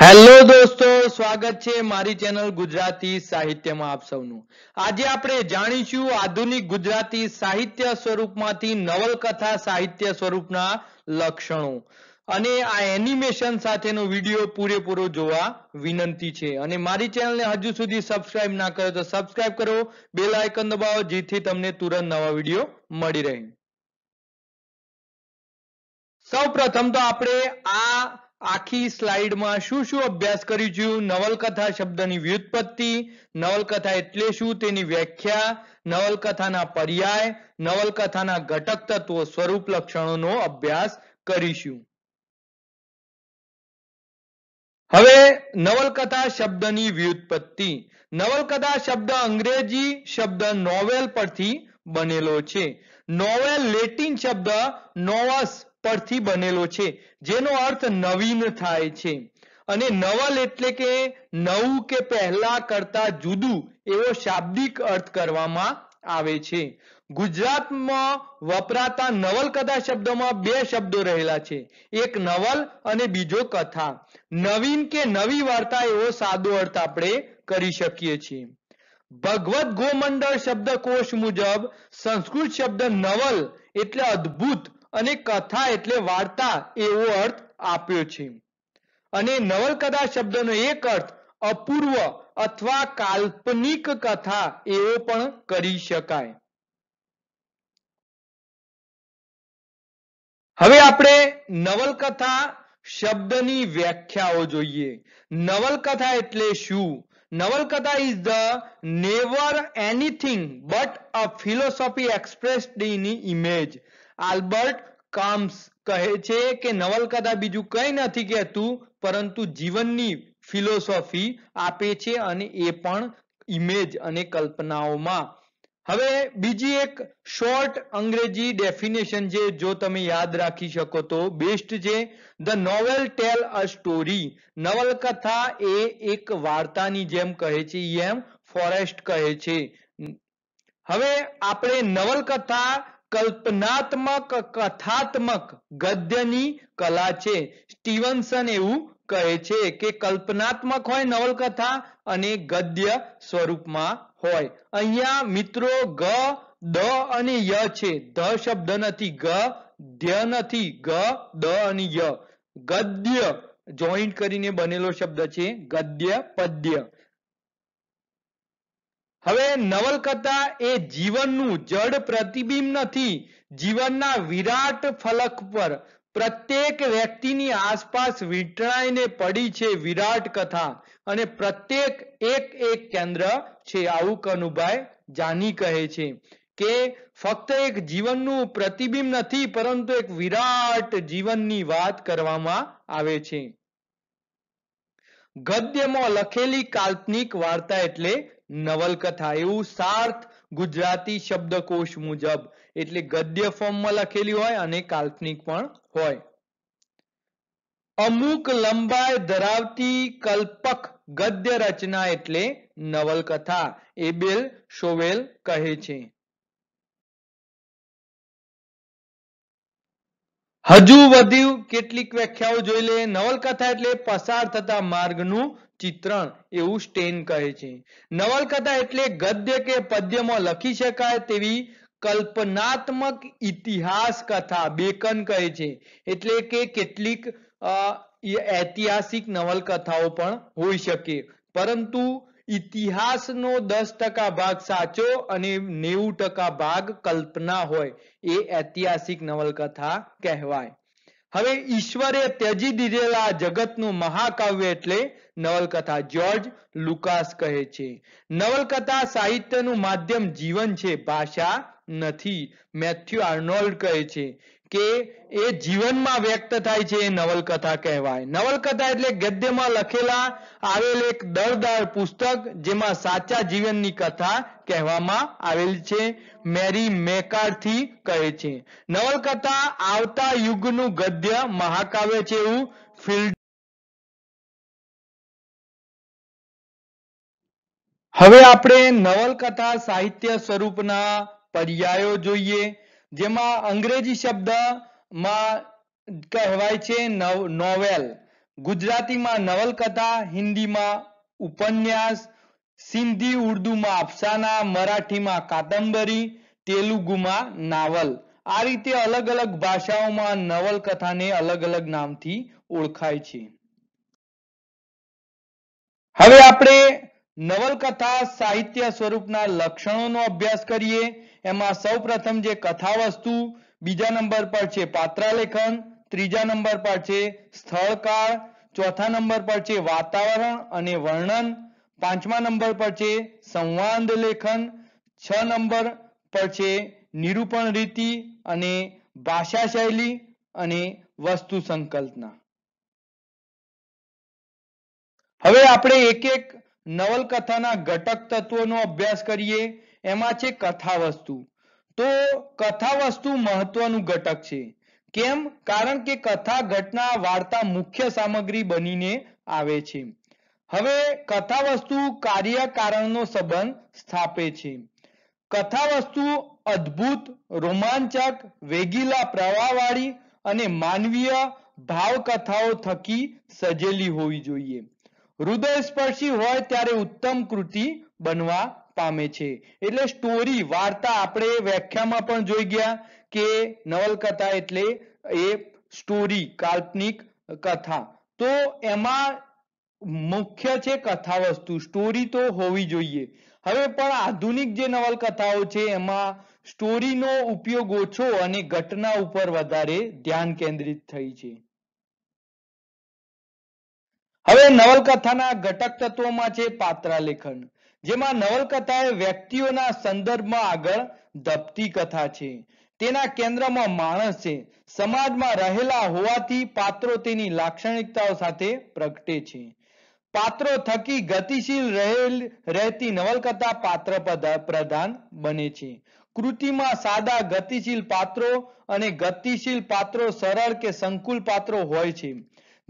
hello દોસ્તો સ્વાગત છે મારી ચેનલ ગુજરાતી સાહિત્યમાં આપ સૌનું આજે આપણે જાણીશું આધુનિક ગુજરાતી સાહિત્ય સ્વરૂપમાંથી નવલકથા સાહિત્ય સ્વરૂપના લક્ષણો અને આ એનિમેશન સાથેનો વિડીયો પૂરેપૂરો જોવા વિનંતી છે અને મારી ચેનલને હજુ સુધી સબસ્ક્રાઇબ ના કર્યો તો સબસ્ક્રાઇબ કરો બેલ આઇકન દબાવો જેથી તમને તુરંત નવા વિડીયો મળી રહે સૌ પ્રથમ તો આપણે આ આખી સ્લાઇડમાં શું શું અભ્યાસ કરીશું નવલકથા શબ્દની વ્યુત્પત્તિ નવલકથા એટલે શું તેની વ્યાખ્યા નવલકથાના પર્યાય નવલકથાના ઘટક તત્વો સ્વરૂપ લક્ષણોનો અભ્યાસ કરીશું હવે નવલકથા શબ્દની વ્યુત્પત્તિ નવલકથા શબ્દ અંગ્રેજી શબ્દ નોવેલ પરથી બનેલો છે નોવેલ લેટિન શબ્દ નોવસ પરથી બનેલો છે જેનો અર્થ નવીન થાય છે અને નવલ એટલે કે નવું કે પહેલા કરતા જુદું એવો શાબ્દિક અર્થ કરવામાં આવે છે ગુજરાતમાં વપરાતા નવલકથા શબ્દમાં બે શબ્દો રહેલા છે એક નવલ અને બીજો કથા નવીન કે નવી વાર્તા એવો સાદો અર્થ આપણે કરી શકીએ છીએ ભગવત ગોમંડળ શબ્દકોશ મુજબ સંસ્કૃત શબ્દ નવલ એટલે અદ્ભુત અને કથા એટલે વાર્તા એવો અર્થ આપ્યો છે અને નવલકથા શબ્દનો એક અર્થ અપૂર્વ અથવા કાલ્પનિક કથા એવો પણ કરી શકાય હવે આપણે નવલકથા શબ્દની વ્યાખ્યાઓ જોઈએ નવલકથા એટલે શું નવલકથા is the never anything but a philosophy expressed in image Albert Camus કહે છે કે નવલકથા બીજું કંઈ નથી કહેતું પરંતુ જીવનની ફિલોસોફી આપે છે અને એ પણ ઇમેજ અને કલ્પનાઓમાં હવે બીજી એક શોર્ટ અંગ્રેજી ડેફિનેશન છે જો તમે યાદ રાખી શકો તો બેસ્ટ છે the novel tell a story નવલકથા એ એક વાર્તાની જેમ કહે છે એમ ફોરેસ્ટ કહે છે હવે આપણે નવલકથા કલ્પનાત્મક કથાત્મક ગદ્યની કલા છે સ્ટીવનસન એવું કહે છે કે કલ્પનાત્મક હોય નવલકથા અને ગદ્ય સ્વરૂપમાં હોય અહીંયા મિત્રો ગ દ અને ય છે ધ શબ્દ નથી ગ ધ્ય નથી ગ દ અને ય ગદ્ય જોઈન્ટ કરીને બનેલો શબ્દ છે ગદ્ય પદ્ય હવે નવલકથા એ જીવનનું જડ પ્રતિબિંબ નથી જીવનના વિરાટ ફલક પર પ્રત્યેક વ્યક્તિની આસપાસ વીંટળાઈને પડી છે વિરાટ કથા અને પ્રત્યેક એક એક કેન્દ્ર છે આવું કનુભાઈ જાની કહે છે કે ફક્ત એક જીવનનું પ્રતિબિંબ નથી પરંતુ એક વિરાટ જીવનની વાત કરવામાં આવે છે ગદ્યમાં લખેલી કાલ્પનિક વાર્તા એટલે નવલકથા એવું સાર્થ ગુજરાતી શબ્દકોશ મુજબ એટલે ગદ્ય ફોર્મમાં લખેલી હોય અને કાલ્પનિક પણ હોય અમુક લંબાઈ ધરાવતી કલ્પક ગદ્ય રચના એટલે નવલકથા એબેલ શોવેલ કહે છે હજુ વધુ કેટલીક વ્યાખ્યાઓ જોઈ લે નવલકથા એટલે પસાર થતા માર્ગનું ચિત્રણ એવું સ્ટેન કહે છે નવલકથા એટલે ગદ્ય કે પદ્યમાં લખી શકાય તેવી કલ્પનાત્મક ઇતિહાસ કથા બેકન કહે છે એટલે કે કેટલીક ઐતિહાસિક નવલકથાઓ પણ હોઈ શકે પરંતુ ઇતિહાસનો દસ ટકા ભાગ સાચો અને નેવું ટકા ભાગ કલ્પના હોય એ ઐતિહાસિક નવલકથા કહેવાય હવે ઈશ્વરે ત્યજી દીધેલા જગતનું મહાકાવ્ય એટલે નવલકથા જ્યોર્જ લુકાસ કહે છે નવલકથા સાહિત્યનું માધ્યમ જીવન છે ભાષા નથી મેથ્યુ આર્નોલ્ડ કહે છે કે એ જીવનમાં વ્યક્ત થાય છે એ નવલકથા કહેવાય નવલકથા એટલે ગદ્યમાં લખેલા આવેલ એક દળદાર પુસ્તક જેમાં સાચા જીવનની કથા કહેવામાં આવેલ છે મેરી મેકાર્થી કહે છે નવલકથા આવતા યુગનું ગદ્ય મહાકાવ્ય છે એવું ફિલ્ડ હવે આપણે નવલકથા સાહિત્ય સ્વરૂપના પર્યાયો જોઈએ જેમાં અંગ્રેજી શબ્દમાં કહેવાય છે નવ નોવેલ ગુજરાતીમાં નવલકથા હિન્દીમાં ઉપન્યાસ સિંધી ઉર્દુમાં અફસાના મરાઠીમાં કાદંબરી તેલુગુમાં નાવલ આ રીતે અલગ અલગ ભાષાઓમાં નવલકથાને અલગ અલગ નામથી ઓળખાય છે હવે આપણે નવલકથા સાહિત્ય સ્વરૂપના લક્ષણોનો અભ્યાસ કરીએ એમાં સૌ પ્રથમ જે કથા વસ્તુ બીજા નંબર પર છે પાત્રાલેખન ત્રીજા નંબર પર છે સ્થળકાળ ચોથા નંબર પર છે વાતાવરણ અને વર્ણન પાંચમા નંબર પર છે સંવાદ લેખન છ નંબર પર છે નિરૂપણ રીતિ અને ભાષા શૈલી અને વસ્તુ સંકલ્પના હવે આપણે એક એક નવલકથાના ઘટક તત્વોનો અભ્યાસ કરીએ એમાં છે કથા વસ્તુ તો કથા વસ્તુ મહત્વનું ઘટક છે કેમ કારણ કે કથા ઘટના વાર્તા મુખ્ય સામગ્રી બનીને આવે છે હવે કથા વસ્તુ કાર્ય કારણનો સંબંધ સ્થાપે છે કથા વસ્તુ અદ્ભુત રોમાંચક વેગીલા પ્રવાહવાળી અને માનવીય ભાવકથાઓ થકી સજેલી હોવી જોઈએ હૃદયસ્પર્શી હોય ત્યારે ઉત્તમ કૃતિ બનવા પામે છે એટલે સ્ટોરી વાર્તા આપણે વ્યાખ્યામાં પણ જોઈ ગયા કે નવલકથા એટલે એ સ્ટોરી કાલ્પનિક કથા તો એમાં મુખ્ય છે કથા વસ્તુ સ્ટોરી તો હોવી જોઈએ હવે પણ આધુનિક જે નવલકથાઓ છે એમાં સ્ટોરીનો ઉપયોગ ઓછો અને ઘટના ઉપર વધારે ધ્યાન કેન્દ્રિત થઈ છે હવે નવલકથાના ઘટક તત્વોમાં છે પાત્રાલેખન જેમાં નવલકથા એ વ્યક્તિઓના સંદર્ભમાં આગળ ધબતી કથા છે તેના કેન્દ્રમાં માણસ છે સમાજમાં રહેલા હોવાથી પાત્રો તેની લાક્ષણિકતાઓ સાથે પ્રગટે છે પાત્રો થકી ગતિશીલ રહેલ રહેતી નવલકથા પાત્ર પ્રધાન બને છે કૃતિમાં સાદા ગતિશીલ પાત્રો અને ગતિશીલ પાત્રો સરળ કે સંકુલ પાત્રો હોય છે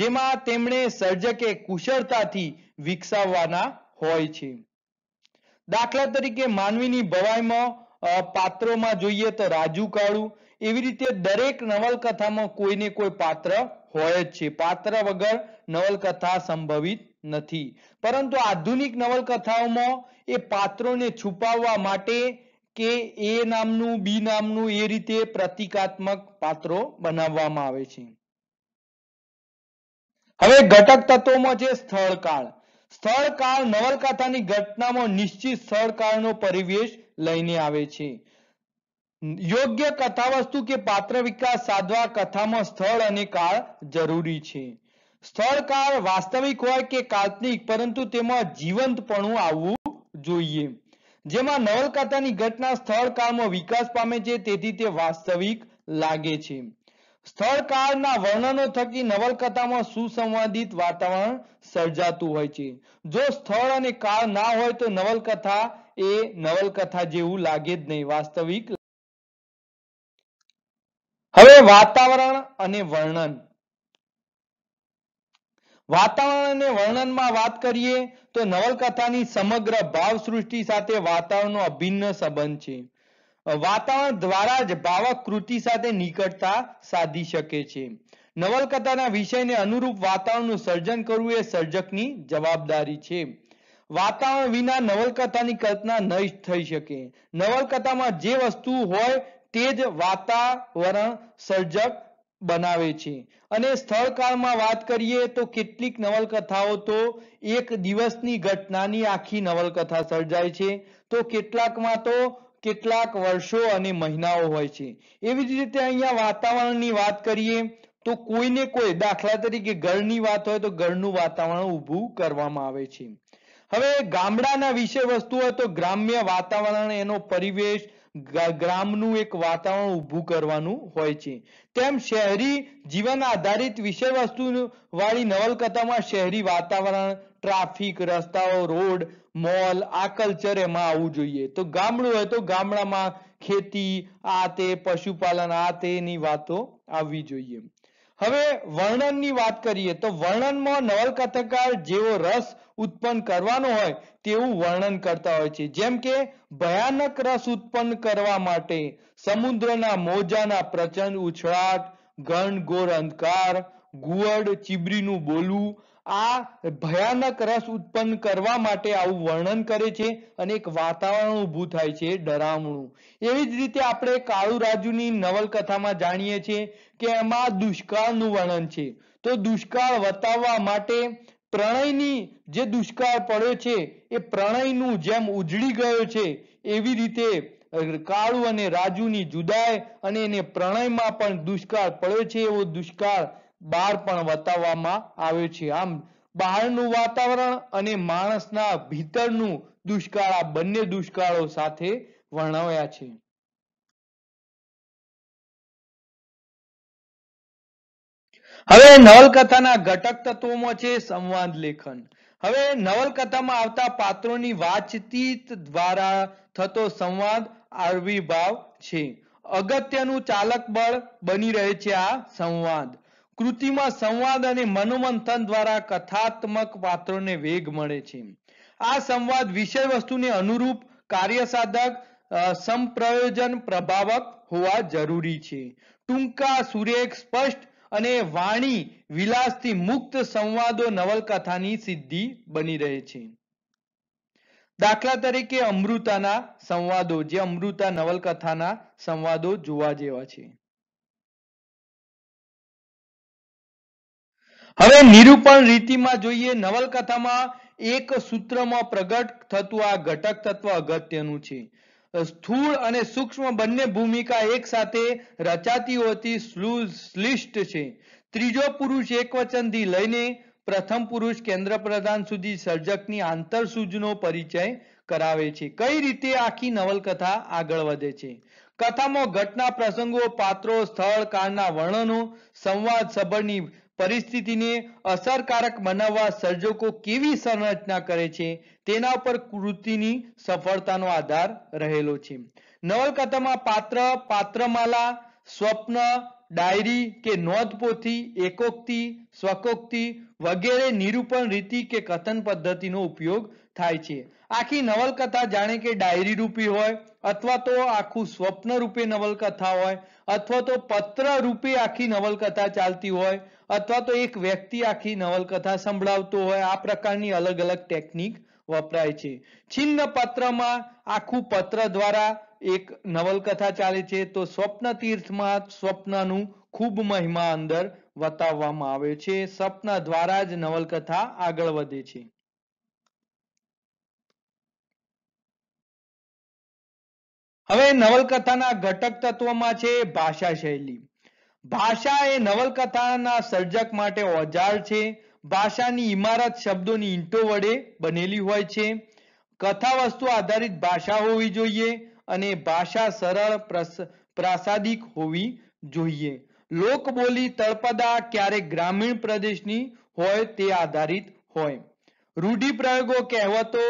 જેમાં તેમણે સર્જકે કુશળતાથી વિકસાવવાના હોય છે દાખલા તરીકે માનવીની ભવાઈમાં પાત્રોમાં જોઈએ તો રાજુ કાળુ એવી રીતે દરેક નવલકથામાં કોઈને કોઈ પાત્ર હોય જ છે પાત્ર વગર નવલકથા સંભવિત નથી પરંતુ આધુનિક નવલકથાઓમાં એ પાત્રોને છુપાવવા માટે કે એ નામનું બી નામનું એ રીતે પ્રતિકાત્મક પાત્રો બનાવવામાં આવે છે હવે ઘટક તત્વોમાં છે સ્થળકાળ સ્થળકાળ નવલકથાની ઘટનામાં નિશ્ચિત સ્થળકાળનો પરિવેશ લઈને આવે છે યોગ્ય કથાવસ્તુ કે પાત્ર વિકાસ સાધવા કથામાં સ્થળ અને કાળ જરૂરી છે સ્થળકાળ વાસ્તવિક હોય કે કાલ્પનિક પરંતુ તેમાં જીવંતપણું આવવું જોઈએ જેમાં નવલકથાની ઘટના સ્થળકાળમાં વિકાસ પામે છે તેથી તે વાસ્તવિક લાગે છે સ્થળકાળના વર્ણનો થકી નવલકથામાં સુસંવાદિત વાતાવરણ સર્જાતું હોય છે જો સ્થળ અને કાળ ના હોય તો નવલકથા એ નવલકથા જેવું લાગે જ નહીં વાસ્તવિક હવે વાતાવરણ અને વર્ણન વાતાવરણ અને વર્ણનમાં વાત કરીએ તો નવલકથાની સમગ્ર ભાવ સૃષ્ટિ સાથે વાતાવરણનો અભિન્ન સંબંધ છે વાતાવરણ દ્વારા જ ભાવાકૃતિ સાથે નિકટતા સાધી શકે છે નવલકથાના વિષયને અનુરૂપ વાતાવરણનું સર્જન કરવું એ સર્જકની જવાબદારી છે વાતાવરણ વિના નવલકથાની કલ્પના નહીં થઈ શકે નવલકથામાં જે વસ્તુ હોય તે જ વાતાવરણ સર્જક બનાવે છે અને સ્થળકાળમાં વાત કરીએ તો કેટલીક નવલકથાઓ તો એક દિવસની ઘટનાની આખી નવલકથા સર્જાય છે તો કેટલાકમાં તો કેટલાક વર્ષો અને મહિનાઓ હોય છે એવી જ રીતે અહીંયા વાતાવરણની વાત કરીએ તો કોઈને કોઈ દાખલા તરીકે ઘરની વાત હોય તો ઘરનું વાતાવરણ ઊભું કરવામાં આવે છે હવે ગામડાના વિષય વસ્તુ હોય તો ગ્રામ્ય વાતાવરણ એનો પરિવેશ ગ્રામનું એક વાતાવરણ ઊભું કરવાનું હોય છે તેમ શહેરી જીવન આધારિત વિષય વસ્તુ વાળી નવલકથામાં શહેરી વાતાવરણ ટ્રાફિક રસ્તાઓ રોડ મોલ આ કલ્ચર એમાં આવવું જોઈએ તો ગામડું હોય તો ગામડામાં ખેતી આ તે પશુપાલન આ તેની વાતો આવવી જોઈએ હવે વર્ણનની વાત કરીએ તો વર્ણનમાં નવલકથાકાર જેવો રસ ઉત્પન્ન કરવાનો હોય તેવું વર્ણન કરતા હોય છે જેમ કે ભયાનક રસ ઉત્પન્ન કરવા માટે સમુદ્રના મોજાના પ્રચંડ ઉછળાટ ઘનઘોર અંધકાર ગુવડ ચીબરીનું બોલવું આ ભયાનક રસ ઉત્પન્ન કરવા માટે આવું વર્ણન કરે છે અને એક વાતાવરણ ઊભું થાય છે ડરામણું એવી જ રીતે આપણે કાળુ રાજુની નવલકથામાં જાણીએ છીએ કે એમાં દુષ્કાળનું વર્ણન છે તો દુષ્કાળ વતાવવા માટે પ્રણયની જે દુષ્કાળ પડ્યો છે એ પ્રણયનું જેમ ઉજળી ગયો છે એવી રીતે કાળુ અને રાજુની જુદાઈ અને એને પ્રણયમાં પણ દુષ્કાળ પડ્યો છે એવો દુષ્કાળ બાર પણ બતાવવામાં આવ્યો છે આમ બહારનું વાતાવરણ અને માણસના ભીતરનું દુષ્કાળ આ બંને દુષ્કાળો સાથે વર્ણવ્યા છે હવે નવલકથાના ઘટક તત્વોમાં છે સંવાદ લેખન હવે નવલકથામાં આવતા પાત્રોની વાતચીત દ્વારા થતો સંવાદ આવિર્ભાવ છે અગત્યનું ચાલક બળ બની રહે છે આ સંવાદ કૃતિમાં સંવાદ અને મનોમંથન દ્વારા કથાત્મક પાત્રોને વેગ મળે છે આ સંવાદ વિષય વસ્તુને અનુરૂપ કાર્યસાધક સમપ્રયોજન પ્રભાવક હોવા જરૂરી છે ટૂંકા સુરેખ સ્પષ્ટ અને વાણી વિલાસથી મુક્ત સંવાદો નવલકથાની સિદ્ધિ બની રહે છે દાખલા તરીકે અમૃતાના સંવાદો જે અમૃતા નવલકથાના સંવાદો જોવા જેવા છે હવે નિરૂપણ રીતિમાં જોઈએ નવલકથામાં એક સૂત્રમાં પ્રગટ થતું આ ઘટક તત્વ અગત્યનું છે સ્થૂળ અને સૂક્ષ્મ બંને ભૂમિકા એક સાથે રચાતી હોતી શ્લિષ્ટ છે ત્રીજો પુરુષ એકવચનથી લઈને પ્રથમ પુરુષ કેન્દ્ર પ્રધાન સુધી સર્જકની આંતર સૂઝનો પરિચય કરાવે છે કઈ રીતે આખી નવલકથા આગળ વધે છે કથામાં ઘટના પ્રસંગો પાત્રો સ્થળ કાળના વર્ણનો સંવાદ સભળની પરિસ્થિતિને અસરકારક બનાવવા સર્જકો કેવી સંરચના કરે છે તેના પર કૃતિની સફળતાનો આધાર રહેલો છે નવલકથામાં પાત્ર પાત્રમાલા સ્વપ્ન ડાયરી કે નોંધપોથી એકોક્તિ સ્વકોક્તિ વગેરે નિરૂપણ રીતિ કે કથન પદ્ધતિનો ઉપયોગ થાય છે આખી નવલકથા જાણે કે ડાયરી રૂપી હોય અથવા તો આખું સ્વપ્ન રૂપે નવલકથા હોય અથવા તો પત્ર રૂપે આખી નવલકથા ચાલતી હોય અથવા તો એક વ્યક્તિ આખી નવલકથા સંભળાવતો હોય આ પ્રકારની અલગ અલગ ટેકનિક વપરાય છે છિન્ન પત્રમાં આખું પત્ર દ્વારા એક નવલકથા ચાલે છે તો સ્વપ્ન તીર્થમાં સ્વપ્નનું ખૂબ મહિમા અંદર બતાવવામાં આવે છે સ્વપ્ન દ્વારા જ નવલકથા આગળ વધે છે હવે નવલકથાના ઘટક તત્વોમાં છે ભાષા શૈલી ભાષા એ નવલકથાના સર્જક માટે ઓજાર છે ભાષાની ઇમારત શબ્દોની ઈંટો વડે બનેલી હોય છે કથા વસ્તુ આધારિત ભાષા હોવી જોઈએ અને ભાષા સરળ પ્રાસાદિક હોવી જોઈએ લોકબોલી તળપદા ક્યારેક ગ્રામીણ પ્રદેશની હોય તે આધારિત હોય રૂઢિપ્રયોગો કહેવતો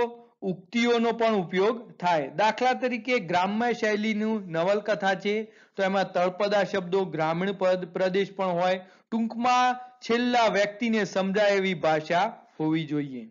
ઉક્તિઓનો પણ ઉપયોગ થાય દાખલા તરીકે ગ્રામ્ય શૈલીનું નવલકથા છે તો એમાં તળપદા શબ્દો ગ્રામીણ પ્રદેશ પણ હોય ટૂંકમાં છેલ્લા વ્યક્તિને સમજાય એવી ભાષા હોવી જોઈએ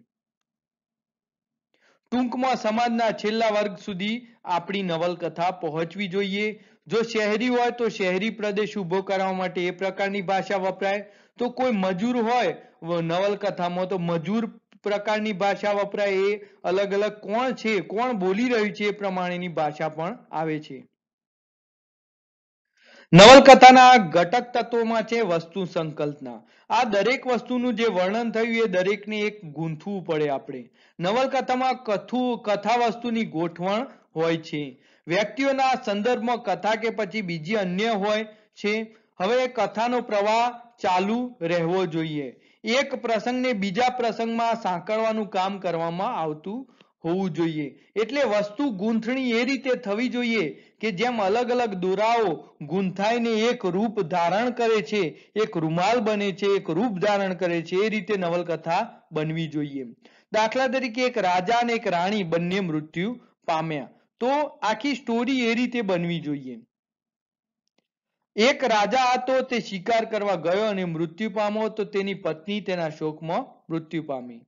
ટૂંકમાં સમાજના છેલ્લા વર્ગ સુધી આપણી નવલકથા પહોંચવી જોઈએ જો શહેરી હોય તો શહેરી પ્રદેશ ઉભો કરવા માટે એ પ્રકારની ભાષા વપરાય તો કોઈ મજૂર હોય નવલકથામાં તો મજૂર પ્રકારની ભાષા વપરાય એ અલગ અલગ કોણ છે કોણ બોલી રહ્યું છે એ પ્રમાણેની ભાષા પણ આવે છે નવલકથાના ઘટક તત્વોમાં છે વસ્તુ સંકલ્પના આ દરેક વસ્તુનું જે વર્ણન થયું એ દરેકને એક ગૂંથવું પડે આપણે નવલકથામાં કથુ કથા વસ્તુની ગોઠવણ હોય છે વ્યક્તિઓના સંદર્ભમાં કથા કે પછી બીજી અન્ય હોય છે હવે કથાનો પ્રવાહ ચાલુ રહેવો જોઈએ એક પ્રસંગને બીજા પ્રસંગમાં સાંકળવાનું કામ કરવામાં આવતું હોવું જોઈએ એટલે વસ્તુ ગૂંથણી એ રીતે થવી જોઈએ કે જેમ અલગ અલગ દોરાઓ ગૂંથાઈને એક રૂપ ધારણ કરે છે એક રૂમાલ બને છે એક રૂપ ધારણ કરે છે એ રીતે નવલકથા બનવી જોઈએ દાખલા તરીકે એક રાજા અને એક રાણી બંને મૃત્યુ પામ્યા તો આખી સ્ટોરી એ રીતે બનવી જોઈએ એક રાજા હતો તે શિકાર કરવા ગયો અને મૃત્યુ પામો તો તેની પત્ની તેના શોકમાં મૃત્યુ પામી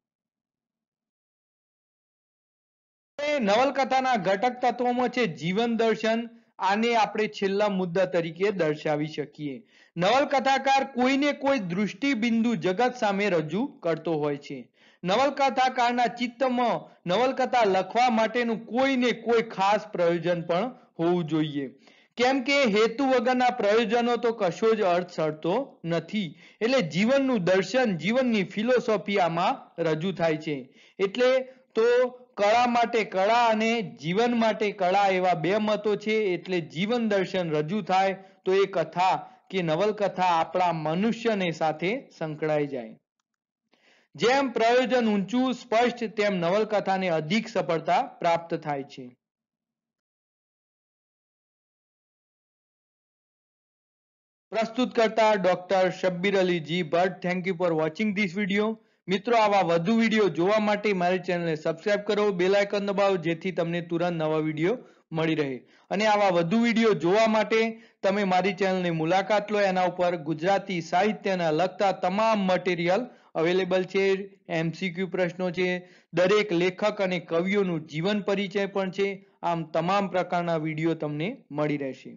નવલકથાના ઘટક તત્વોમાં છે જીવન દર્શન આને આપણે છેલ્લા મુદ્દા તરીકે દર્શાવી શકીએ નવલકથાકાર કોઈને કોઈ દૃષ્ટિબિંદુ જગત સામે રજૂ કરતો હોય છે નવલકથાકારના ચિત્તમાં નવલકથા લખવા માટેનું કોઈને કોઈ ખાસ પ્રયોજન પણ હોવું જોઈએ કેમ કે હેતુ વગરના પ્રયોજનો તો કશો જ અર્થ સડતો નથી એટલે જીવનનું દર્શન જીવનની ફિલોસોફી આમાં રજૂ થાય છે એટલે તો કળા માટે કળા અને જીવન માટે કળા એવા બે મતો છે એટલે જીવન દર્શન રજૂ થાય તો એ કથા કે નવલકથા આપણા મનુષ્યને સાથે સંકળાઈ જાય જેમ પ્રયોજન ઊંચું સ્પષ્ટ તેમ નવલકથાને અધિક સફળતા પ્રાપ્ત થાય છે પ્રસ્તુત કરતા doctor Shabbir Ali G Bhatt thank you for watching this video મિત્રો આવા વધુ વિડીયો જોવા માટે મારી ચેનલને સબસ્ક્રાઇબ કરો બેલ આઇકન દબાવો જેથી તમને તુરંત નવા વિડીયો મળી રહે અને આવા વધુ વિડીયો જોવા માટે તમે મારી ચેનલની મુલાકાત લો એના ઉપર ગુજરાતી સાહિત્યના લગતા તમામ મટીરિયલ અવેલેબલ છે એમસીક્યુ પ્રશ્નો છે દરેક લેખક અને કવિઓનું જીવન પરિચય પણ છે આમ તમામ પ્રકારના વિડીયો તમને મળી રહેશે